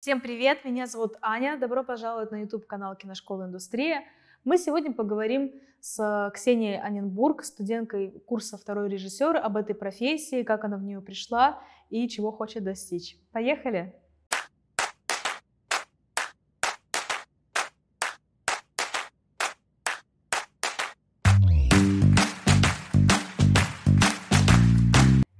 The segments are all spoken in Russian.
Всем привет, меня зовут Аня, добро пожаловать на YouTube-канал Киношкола Индустрия. Мы сегодня поговорим с Ксенией Аненбург, студенткой курса «Второй режиссер», об этой профессии, как она в нее пришла и чего хочет достичь. Поехали!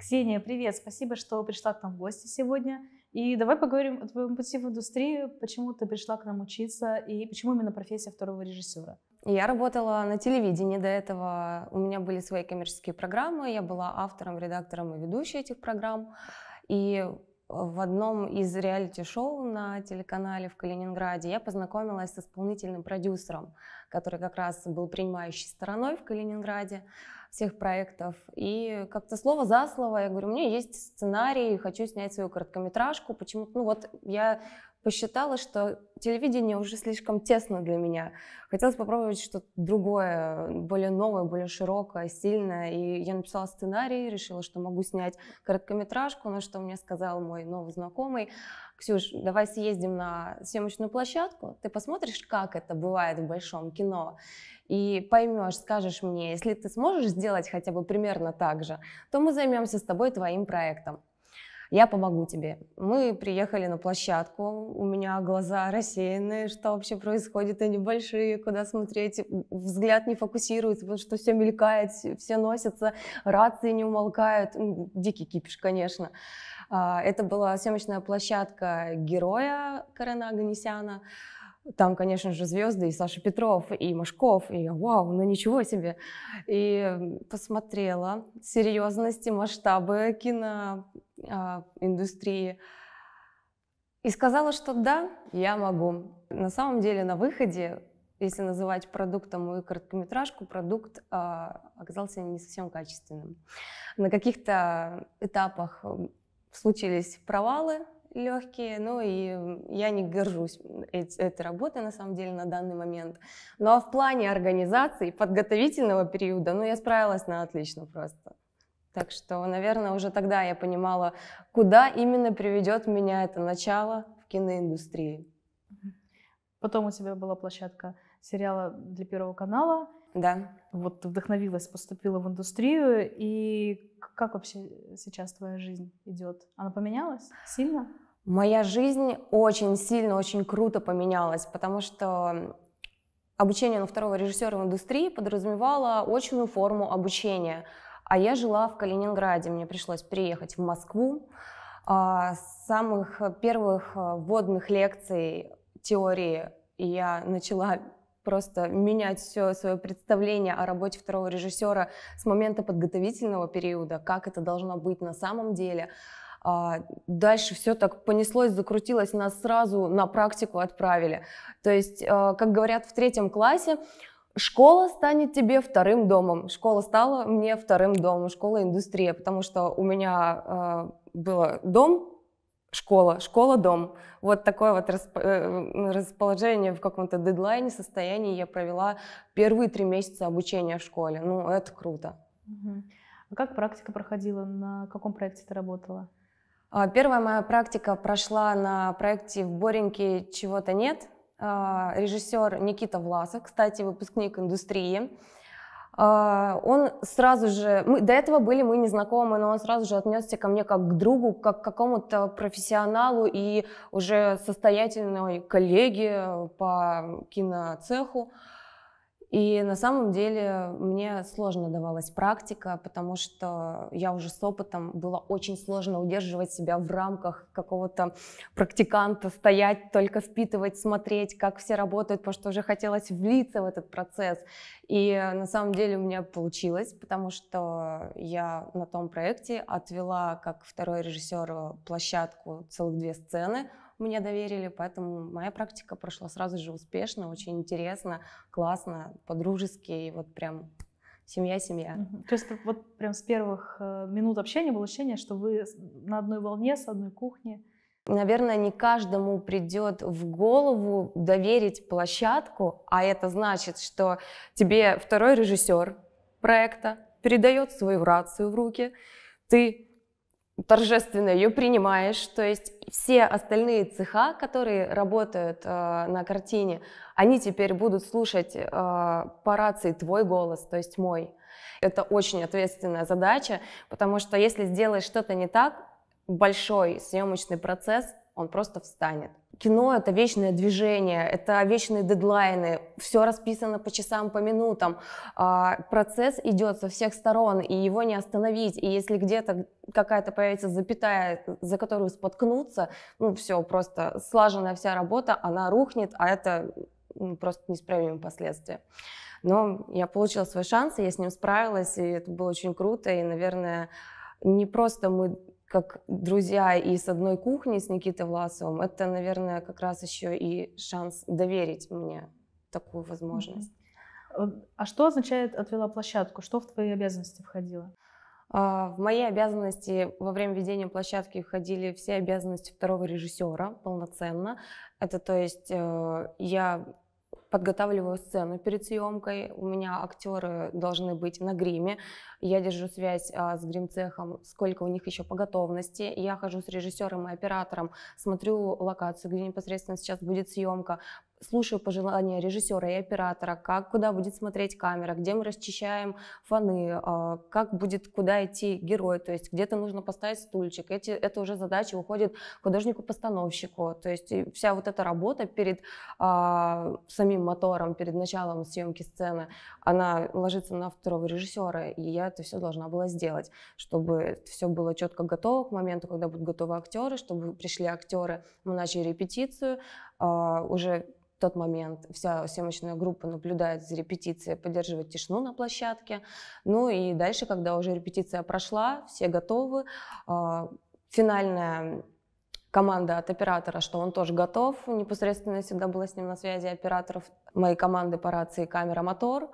Ксения, привет! Спасибо, что пришла к нам в гости сегодня. И давай поговорим о твоем пути в индустрию, почему ты пришла к нам учиться и почему именно профессия второго режиссера. Я работала на телевидении до этого, у меня были свои коммерческие программы, я была автором, редактором и ведущей этих программ. И в одном из реалити-шоу на телеканале в Калининграде я познакомилась с исполнительным продюсером, который как раз был принимающей стороной в Калининграде всех проектов. И как-то слово за слово я говорю, у меня есть сценарий, хочу снять свою короткометражку. Почему? Ну вот я посчитала, что телевидение уже слишком тесно для меня. Хотелось попробовать что-то другое, более новое, более широкое, сильное. И я написала сценарий, решила, что могу снять короткометражку, на что мне сказал мой новый знакомый, Ксюш, давай съездим на съемочную площадку, ты посмотришь, как это бывает в большом кино, и поймешь, скажешь мне, если ты сможешь сделать хотя бы примерно так же, то мы займемся с тобой твоим проектом. Я помогу тебе. Мы приехали на площадку, у меня глаза рассеянные, что вообще происходит, они большие, куда смотреть, взгляд не фокусируется, потому что все мелькает, все носится, рации не умолкают, дикий кипиш, конечно. А, это была съемочная площадка героя Карена Аганесяна. Там, конечно же, звезды, и Саша Петров, и Машков, и я, вау, ну ничего себе. И посмотрела серьезности, масштабы киноиндустрии. А, и сказала, что да, я могу. На самом деле на выходе, если называть продуктом мою короткометражку, продукт э, оказался не совсем качественным. На каких-то этапах случились провалы легкие, ну и я не горжусь этой работой на самом деле на данный момент. Ну а в плане организации подготовительного периода, ну я справилась на отлично просто. Так что, наверное, уже тогда я понимала, куда именно приведет меня это начало в киноиндустрии. Потом у тебя была площадка сериала для Первого канала, да. Вот вдохновилась, поступила в индустрию. И как вообще сейчас твоя жизнь идет? Она поменялась сильно? Моя жизнь очень сильно, очень круто поменялась, потому что обучение на второго режиссера в индустрии подразумевало очную форму обучения. А я жила в Калининграде, мне пришлось приехать в Москву. А, с самых первых а, вводных лекций теории я начала просто менять все свое представление о работе второго режиссера с момента подготовительного периода, как это должно быть на самом деле. А, дальше все так понеслось, закрутилось, нас сразу на практику отправили. То есть, а, как говорят в третьем классе, школа станет тебе вторым домом. Школа стала мне вторым домом, школа индустрия, потому что у меня э, а, был дом школа, школа-дом. Вот такое вот э, расположение в каком-то дедлайне, состоянии я провела первые три месяца обучения в школе. Ну, это круто. А как практика проходила? На каком проекте ты работала? А, первая моя практика прошла на проекте в Бореньке «Чего-то нет». А, Режиссер Никита Власов, кстати, выпускник индустрии. А, он сразу же, мы, до этого были мы незнакомы, но он сразу же отнесся ко мне как к другу, как к какому-то профессионалу и уже состоятельной коллеге по киноцеху. Uh, и на самом деле мне сложно давалась практика, потому что я уже с опытом было очень сложно удерживать себя в рамках какого-то практиканта, стоять, только впитывать, смотреть, как все работают, потому что уже хотелось влиться в этот процесс. И на самом деле у меня получилось, потому что я на том проекте отвела как второй режиссер э, площадку целых две сцены, мне доверили, поэтому моя практика прошла сразу же успешно, очень интересно, классно, по-дружески, и вот прям семья-семья. Угу. То есть вот прям с первых э, минут общения было ощущение, что вы на одной волне, с одной кухни. Наверное, не каждому придет в голову доверить площадку, а это значит, что тебе второй режиссер проекта передает свою рацию в руки, ты торжественно ее принимаешь. То есть все остальные цеха, которые работают э, на картине, они теперь будут слушать э, по рации твой голос, то есть мой. Это очень ответственная задача, потому что если сделаешь что-то не так, большой съемочный процесс, он просто встанет кино — это вечное движение, это вечные дедлайны, все расписано по часам, по минутам. А, процесс идет со всех сторон, и его не остановить. И если где-то какая-то появится запятая, за которую споткнуться, ну все, просто слаженная вся работа, она рухнет, а это ну, просто неисправимые последствия. Но я получила свой шанс, я с ним справилась, и это было очень круто, и, наверное, не просто мы как друзья и с одной кухни с Никитой Власовым, это, наверное, как раз еще и шанс доверить мне такую возможность. Э, а что означает «отвела площадку»? Что в твои обязанности входило? А, в мои обязанности во время ведения площадки входили все обязанности второго режиссера полноценно. Это то есть э, я подготавливаю сцену перед съемкой, у меня актеры должны быть на гриме, я держу связь а, с грим-цехом, сколько у них еще по готовности, я хожу с режиссером и оператором, смотрю локацию, где непосредственно сейчас будет съемка, слушаю пожелания режиссера и оператора, как куда будет смотреть камера, где мы расчищаем фоны, а, как будет куда идти герой, то есть где-то нужно поставить стульчик. Эти, это уже задача уходит художнику-постановщику. То есть вся вот эта работа перед а, самим мотором, перед началом съемки сцены, она ложится на второго режиссера, и я это все должна была сделать, чтобы все было четко готово к моменту, когда будут готовы актеры, чтобы пришли актеры, мы начали репетицию, а, уже тот момент вся съемочная группа наблюдает за репетицией, поддерживает тишину на площадке. Ну и дальше, когда уже репетиция прошла, все готовы, а, финальная команда от оператора, что он тоже готов. Непосредственно всегда была с ним на связи операторов моей команды по рации «Камера, мотор».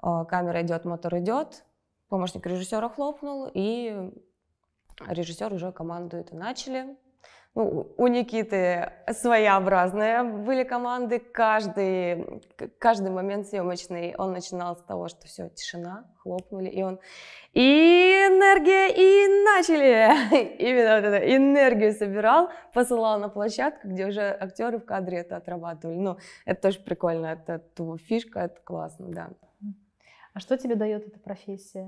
А, Камера идет, мотор идет. Помощник режиссера хлопнул, и режиссер уже командует. И начали у Никиты своеобразные были команды. Каждый, каждый момент съемочный, он начинал с того, что все, тишина, хлопнули, и он... И энергия, и начали! Именно вот эту энергию собирал, посылал на площадку, где уже актеры в кадре это отрабатывали. Ну, это тоже прикольно, это твоя фишка, это классно, да. А что тебе дает эта профессия?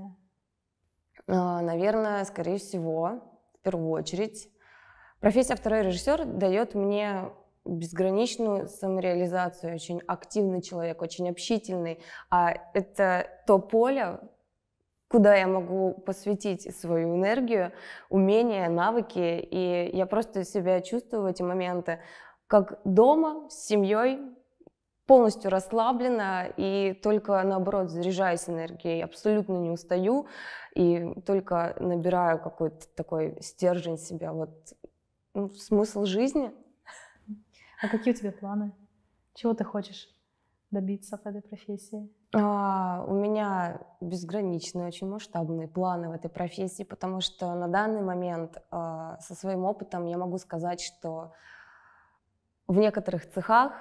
А, наверное, скорее всего, в первую очередь, Профессия второй режиссер дает мне безграничную самореализацию, очень активный человек, очень общительный. А это то поле, куда я могу посвятить свою энергию, умения, навыки. И я просто себя чувствую в эти моменты как дома, с семьей, полностью расслаблена и только наоборот заряжаюсь энергией, абсолютно не устаю и только набираю какой-то такой стержень себя. Вот ну, смысл жизни. А какие у тебя планы? Чего ты хочешь добиться в этой профессии? А, у меня безграничные, очень масштабные планы в этой профессии, потому что на данный момент а, со своим опытом я могу сказать, что в некоторых цехах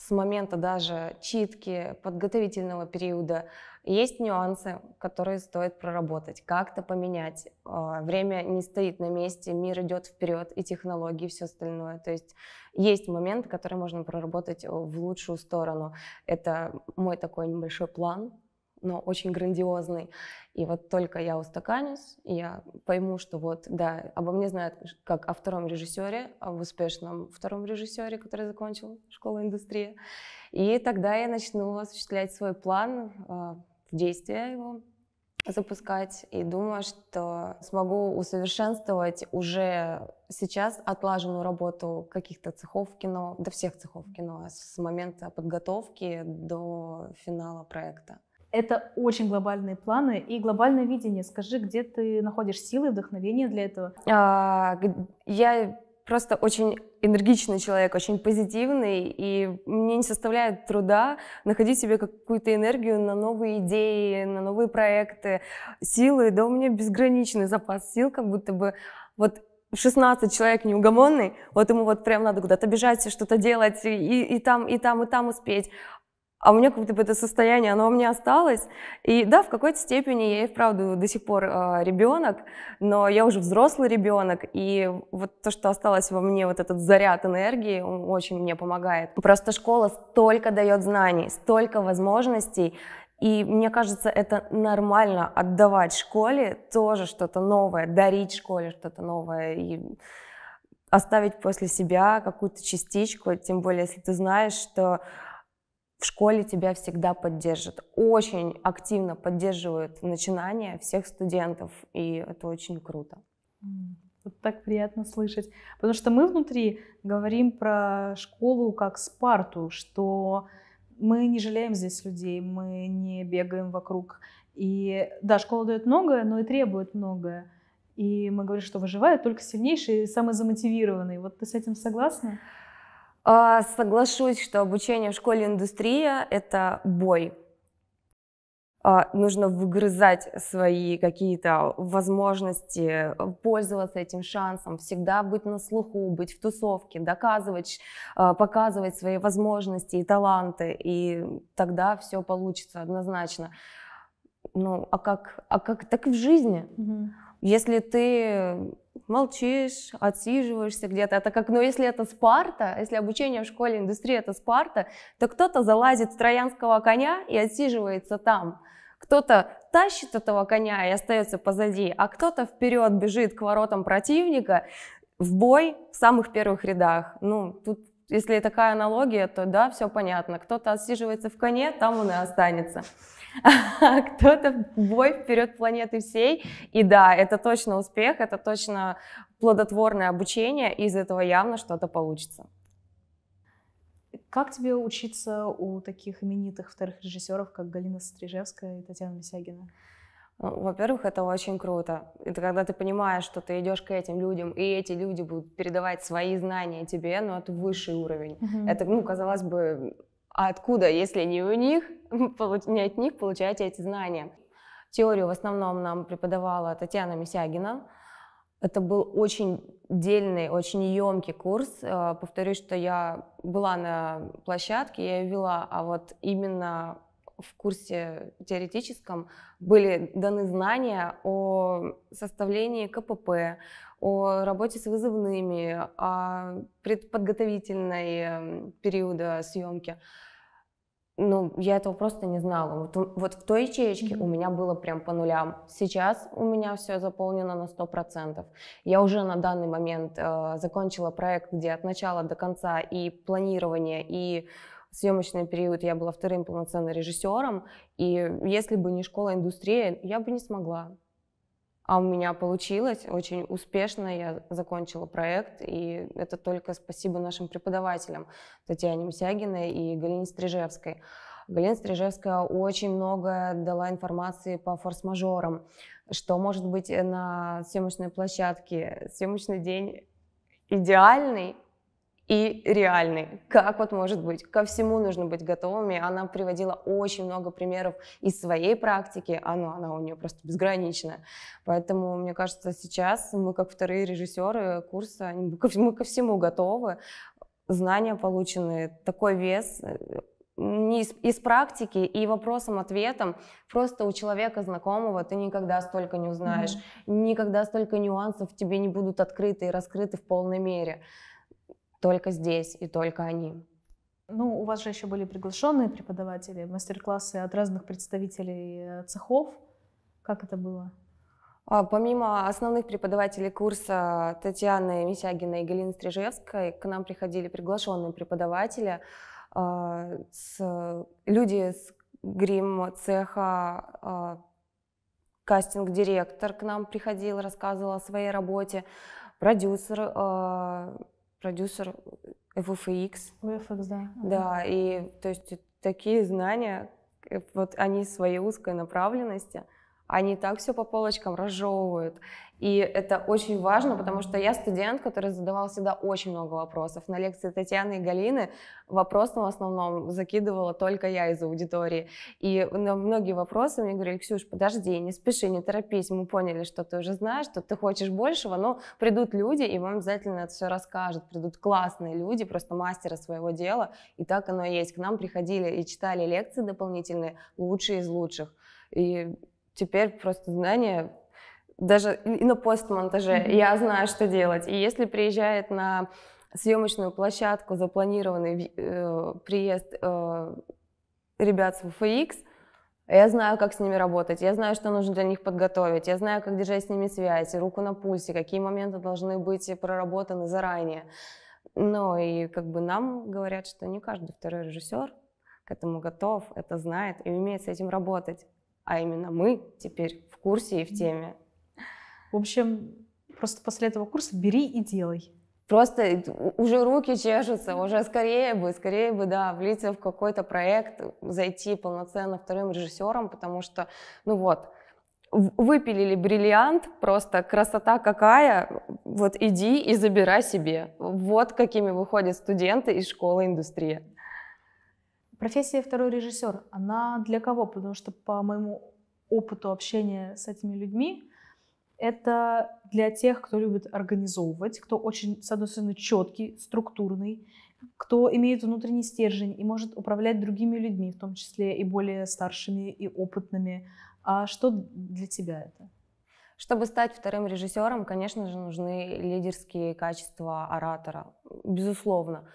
с момента даже читки, подготовительного периода, есть нюансы, которые стоит проработать, как-то поменять. А, время не стоит на месте, мир идет вперед, и технологии, и все остальное. То есть есть моменты, которые можно проработать э, в лучшую сторону. Это мой такой небольшой план, но очень грандиозный. И вот только я устаканюсь, и я пойму, что вот, да, обо мне знают как о втором режиссере, об а успешном втором режиссере, который закончил школу индустрии. И тогда я начну осуществлять свой план, а, в действия его, запускать и думаю, что смогу усовершенствовать уже сейчас отлаженную работу каких-то цехов кино, до всех цехов кино, с момента подготовки до финала проекта. Это очень глобальные планы и глобальное видение. Скажи, где ты находишь силы и вдохновение для этого? А, я просто очень энергичный человек, очень позитивный, и мне не составляет труда находить себе какую-то энергию на новые идеи, на новые проекты, силы. Да у меня безграничный запас сил, как будто бы вот 16 человек неугомонный, вот ему вот прям надо куда-то бежать, что-то делать, и, и там, и там, и там успеть а у меня как будто бы это состояние, оно у меня осталось. И да, в какой-то степени я и вправду до сих пор э, ребенок, но я уже взрослый ребенок, и вот то, что осталось во мне, вот этот заряд энергии, он очень мне помогает. Просто школа столько дает знаний, столько возможностей, и мне кажется, это нормально отдавать школе тоже что-то новое, дарить школе что-то новое. И оставить после себя какую-то частичку, тем более, если ты знаешь, что в школе тебя всегда поддержат. Очень активно поддерживают начинания всех студентов, и это очень круто. Вот так приятно слышать. Потому что мы внутри говорим про школу как Спарту, что мы не жалеем здесь людей, мы не бегаем вокруг. И да, школа дает многое, но и требует многое. И мы говорим, что выживают только сильнейшие и самые замотивированные. Вот ты с этим согласна? А, соглашусь, что обучение в школе индустрия — это бой. А, нужно выгрызать свои какие-то возможности, э, пользоваться этим шансом, всегда быть на слуху, быть в тусовке, доказывать, а, показывать свои возможности и таланты, и тогда все получится однозначно. Ну, а как, а как так и в жизни? Угу. Если ты молчишь, отсиживаешься где-то. Это как, ну, если это Спарта, если обучение в школе индустрии это Спарта, то кто-то залазит в троянского коня и отсиживается там. Кто-то тащит этого коня и остается позади, а кто-то вперед бежит к воротам противника в бой в самых первых рядах. Ну, тут если такая аналогия, то да, все понятно. Кто-то отсиживается в коне, там он и останется. А кто-то бой вперед планеты всей. И да, это точно успех, это точно плодотворное обучение, и из этого явно что-то получится. Как тебе учиться у таких именитых вторых режиссеров, как Галина Стрижевская и Татьяна Мисягина? Во-первых, это очень круто. Это когда ты понимаешь, что ты идешь к этим людям, и эти люди будут передавать свои знания тебе, но это высший уровень. mm Это, ну, казалось бы, а откуда, если не у них, не от них получаете эти знания? Теорию в основном нам преподавала Татьяна Мисягина. Это был очень дельный, очень емкий курс. Э, повторюсь, что я была на площадке, я ее вела, а вот именно в курсе теоретическом были даны знания о составлении КПП, о работе с вызовными, о предподготовительной эм, периода съемки. Ну, я этого просто не знала. Вот, вот в той ячейке mm-hmm. у меня было прям по нулям. Сейчас у меня все заполнено на 100%. Я уже на данный момент э, закончила проект, где от начала до конца и планирование, и съемочный период я была вторым полноценным режиссером, и если бы не школа индустрии, я бы не смогла. А у меня получилось, очень успешно я закончила проект, и это только спасибо нашим преподавателям, Татьяне Мсягиной и Галине Стрижевской. Галина Стрижевская очень много дала информации по форс-мажорам, что может быть на съемочной площадке. Съемочный день идеальный, и реальный. Как вот может быть? Ко всему нужно быть готовыми. Она приводила очень много примеров из своей практики, а ну, она у нее просто безгранична. Поэтому, мне кажется, сейчас мы, как вторые режиссеры курса, мы ко всему готовы. Знания получены, такой вес, э, не из, из практики и вопросом-ответом просто у человека знакомого ты никогда столько не узнаешь, mm-hmm. никогда столько нюансов тебе не будут открыты и раскрыты в полной мере только здесь и только они. Ну, у вас же еще были приглашенные преподаватели, мастер-классы от разных представителей э, цехов. Как это было? А, помимо основных преподавателей курса Татьяны Мисягиной и Галины Стрижевской, к нам приходили приглашенные преподаватели, а, люди с грим-цеха, а, кастинг-директор к нам приходил, рассказывал о своей работе, продюсер продюсер FFX. FFX, да. Да, и то есть такие знания, вот они своей узкой направленности – они так все по полочкам разжевывают. И это очень важно, потому что я студент, который задавал всегда очень много вопросов. На лекции Татьяны и Галины вопросом в основном закидывала только я из аудитории. И на многие вопросы мне говорили, Ксюш, подожди, не спеши, не торопись, мы поняли, что ты уже знаешь, что ты хочешь большего, но придут люди, и вам обязательно это все расскажут. Придут классные люди, просто мастера своего дела, и так оно и есть. К нам приходили и читали лекции дополнительные, лучшие из лучших. И теперь просто знание даже и на постмонтаже mm-hmm. я знаю, что делать. И если приезжает на съемочную площадку запланированный э, приезд э, ребят с ВФХ, я знаю, как с ними работать, я знаю, что нужно для них подготовить, я знаю, как держать с ними связь, руку на пульсе, какие моменты должны быть проработаны заранее. Ну и как бы нам говорят, что не каждый второй режиссер к этому готов, это знает и умеет с этим работать а именно мы теперь в курсе и в теме. В общем, просто после этого курса бери и делай. Просто уже руки чешутся, уже скорее бы, скорее бы, да, влиться в какой-то проект, зайти полноценно вторым режиссером, потому что, ну вот, выпилили бриллиант, просто красота какая, вот иди и забирай себе. Вот какими выходят студенты из школы индустрии. Профессия второй режиссер, она для кого? Потому что по моему опыту общения с этими людьми, это для тех, кто любит организовывать, кто очень, с одной стороны, четкий, структурный, кто имеет внутренний стержень и может управлять другими людьми, в том числе и более старшими и опытными. А что для тебя это? Чтобы стать вторым режиссером, конечно же, нужны лидерские качества оратора, безусловно.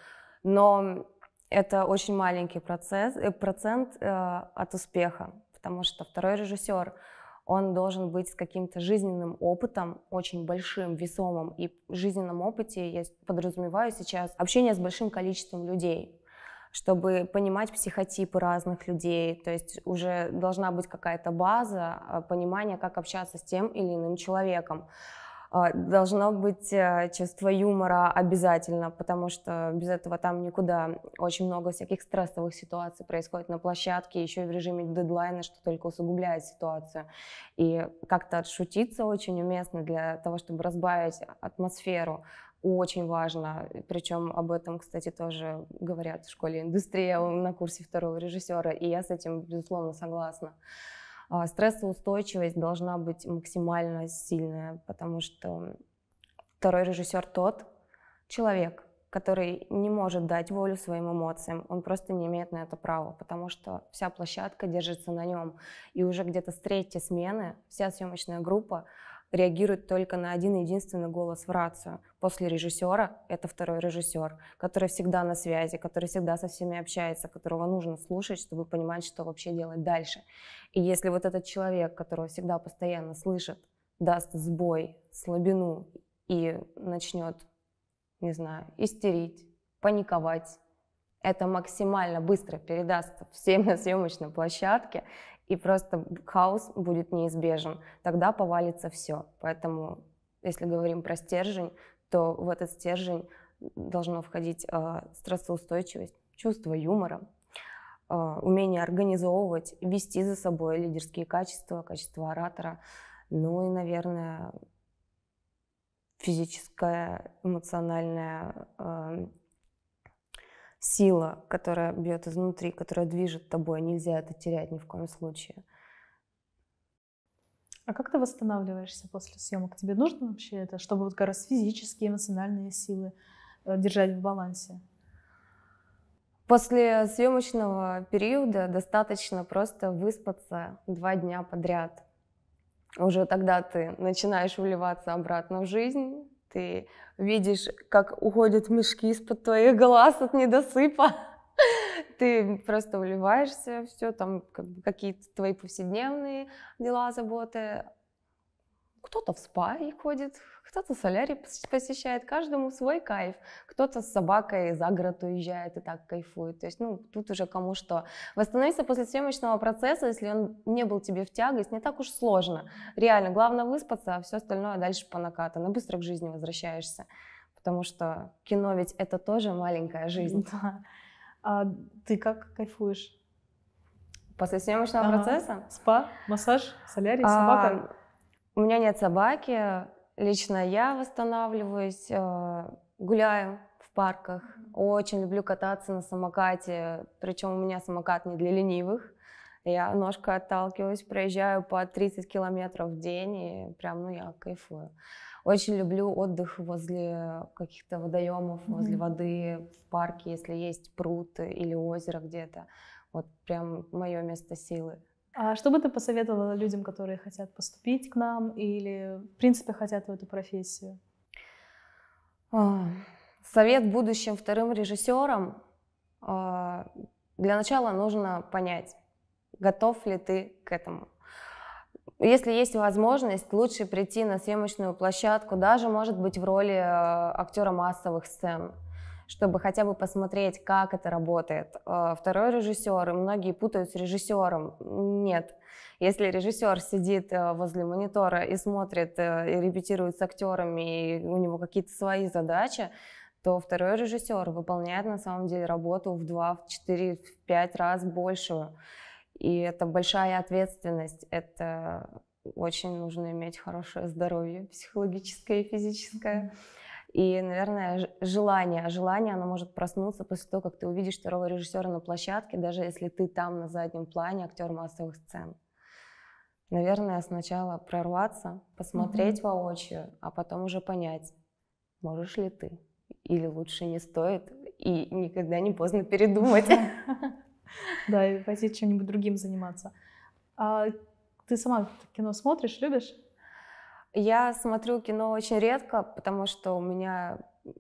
Но это очень маленький процесс, э, процент э, от успеха, потому что второй режиссер, он должен быть с каким-то жизненным опытом, очень большим, весомым. И в жизненном опыте я подразумеваю сейчас общение с большим количеством людей, чтобы понимать психотипы разных людей. То есть уже должна быть какая-то база э, понимания, как общаться с тем или иным человеком. А, должно быть э, чувство юмора обязательно, потому что без этого там никуда. Очень много всяких стрессовых ситуаций происходит на площадке, еще и в режиме дедлайна, что только усугубляет ситуацию. И как-то отшутиться очень уместно для того, чтобы разбавить атмосферу очень важно. Причем об этом, кстати, тоже говорят в школе индустрия на курсе второго режиссера, и я с этим, безусловно, согласна. А, стрессоустойчивость должна быть максимально сильная, потому что второй режиссер тот человек, который не может дать волю своим эмоциям, он просто не имеет на это права, потому что вся площадка держится на нем. И уже где-то с третьей смены вся съемочная группа реагирует только на один единственный голос в рацию. После режиссера это второй режиссер, который всегда на связи, который всегда со всеми общается, которого нужно слушать, чтобы понимать, что вообще делать дальше. И если вот этот человек, которого всегда постоянно слышит, даст сбой, слабину и начнет, не знаю, истерить, паниковать, это максимально быстро передастся всем на съемочной площадке, и просто хаос будет неизбежен. Тогда повалится все. Поэтому, если говорим про стержень, то в этот стержень должно входить э, стрессоустойчивость, чувство юмора, э, умение организовывать, вести за собой лидерские качества, качества оратора, ну и, наверное, физическая, эмоциональная э, сила, которая бьет изнутри, которая движет тобой. Нельзя это терять ни в коем случае. А как ты восстанавливаешься после съемок? Тебе нужно вообще это, чтобы вот как раз физические, эмоциональные силы э, держать в балансе? После съемочного периода достаточно просто выспаться два дня подряд. Уже тогда ты начинаешь вливаться обратно в жизнь, ты видишь, как уходят мешки из-под твоих глаз от недосыпа. Ты просто уливаешься, все там как бы какие-то твои повседневные дела, заботы кто-то в спа и ходит, кто-то солярий посещает, каждому свой кайф. Кто-то с собакой за город уезжает и так кайфует. То есть, ну, тут уже кому что. Восстановиться после съемочного процесса, если он не был тебе в тягость, не так уж сложно. Реально, главное выспаться, а все остальное дальше по накатану. Быстро к жизни возвращаешься. Потому что кино ведь это тоже маленькая жизнь. Да. А ты как кайфуешь? После съемочного ага. процесса? Спа, массаж, солярий, а, собака. У меня нет собаки, лично я восстанавливаюсь, э, гуляю в парках, очень люблю кататься на самокате, причем у меня самокат не для ленивых. Я ножка отталкиваюсь, проезжаю по 30 километров в день, и прям, ну, я кайфую. Очень люблю отдых возле каких-то водоемов, mm-hmm. возле воды, в парке, если есть пруд или озеро где-то. Вот прям мое место силы. А что бы ты посоветовала людям, которые хотят поступить к нам или, в принципе, хотят в эту профессию? А, совет будущим вторым режиссерам. А, для начала нужно понять, готов ли ты к этому. Если есть возможность, лучше прийти на съемочную площадку, даже, может быть, в роли а, актера массовых сцен чтобы хотя бы посмотреть, как это работает. Э, второй режиссер, многие путают с режиссером. Нет. Если режиссер сидит э, возле монитора и смотрит, э, и репетирует с актерами, и у него какие-то свои задачи, то второй режиссер выполняет на самом деле работу в 2, в 4, в 5 раз большую. И это большая ответственность. Это очень нужно иметь хорошее здоровье психологическое и физическое. Mm -hmm и, наверное, желание. Желание, оно может проснуться после того, как ты увидишь второго режиссера на площадке, даже если ты там на заднем плане актер массовых сцен. Наверное, сначала прорваться, посмотреть mm-hmm. воочию, а потом уже понять, можешь ли ты. Или лучше не стоит, и никогда не поздно передумать. Да, и пойти чем-нибудь другим заниматься. А ты сама кино смотришь, любишь? Я смотрю кино очень редко, потому что у меня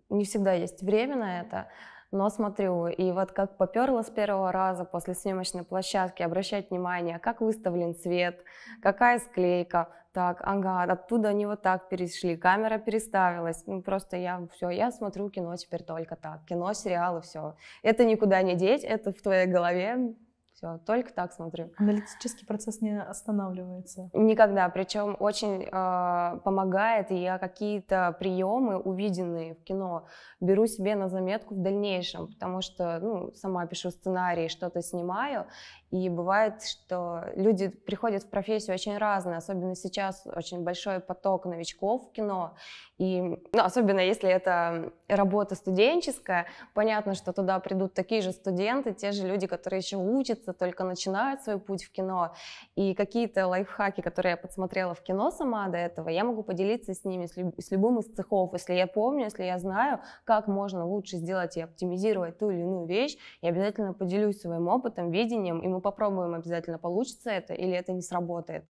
не всегда есть время на это, но смотрю. И вот как поперла с первого раза после съемочной площадки, обращать внимание, как выставлен свет, какая склейка, так, ага, оттуда они вот так перешли, камера переставилась. Ну, просто я все, я смотрю кино теперь только так. Кино, сериалы, все. Это никуда не деть, это в твоей голове, все, только так смотрю. Аналитический процесс не останавливается. Никогда. Причем очень э, помогает. И я какие-то приемы, увиденные в кино, беру себе на заметку в дальнейшем, потому что ну, сама пишу сценарий, что-то снимаю. И бывает, что люди приходят в профессию очень разные, особенно сейчас очень большой поток новичков в кино. И ну, особенно если это работа студенческая, понятно, что туда придут такие же студенты, те же люди, которые еще учатся артисты только начинают свой путь в кино, и какие-то лайфхаки, которые я подсмотрела в кино сама до этого, я могу поделиться с ними, с, люб- с любым из цехов. Если я помню, если я знаю, как можно лучше сделать и оптимизировать ту или иную вещь, я обязательно поделюсь своим опытом, видением, и мы попробуем обязательно, получится это или это не сработает.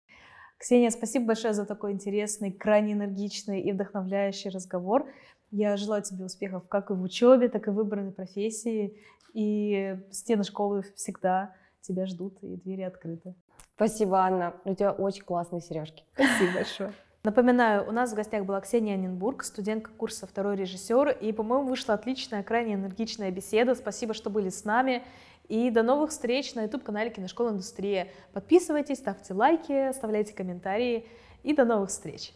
Ксения, спасибо большое за такой интересный, крайне энергичный и вдохновляющий разговор. Я желаю тебе успехов как и в учебе, так и в выбранной профессии. И стены школы всегда тебя ждут, и двери открыты. Спасибо, Анна. У тебя очень классные сережки. Спасибо большое. Напоминаю, у нас в гостях была Ксения Анинбург, студентка курса «Второй режиссер», и, по-моему, вышла отличная, крайне энергичная беседа. Спасибо, что были с нами. И до новых встреч на YouTube-канале «Киношкола Индустрия». Подписывайтесь, ставьте лайки, оставляйте комментарии. И до новых встреч!